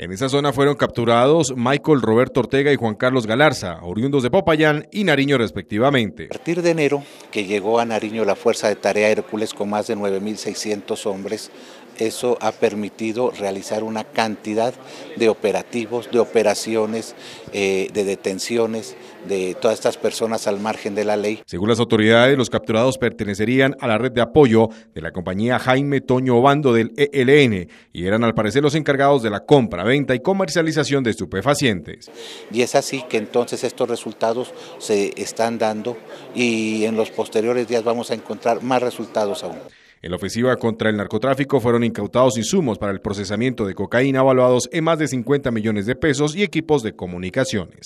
En esa zona fueron capturados Michael Roberto Ortega y Juan Carlos Galarza, oriundos de Popayán y Nariño respectivamente. A partir de enero, que llegó a Nariño la Fuerza de Tarea Hércules con más de 9.600 hombres, eso ha permitido realizar una cantidad de operativos, de operaciones, eh, de detenciones, de todas estas personas al margen de la ley. Según las autoridades, los capturados pertenecerían a la red de apoyo de la compañía Jaime Toño Obando del ELN y eran al parecer los encargados de la compra, venta y comercialización de estupefacientes. Y es así que entonces estos resultados se están dando y en los posteriores días vamos a encontrar más resultados aún. En la ofensiva contra el narcotráfico fueron incautados insumos para el procesamiento de cocaína evaluados en más de 50 millones de pesos y equipos de comunicaciones.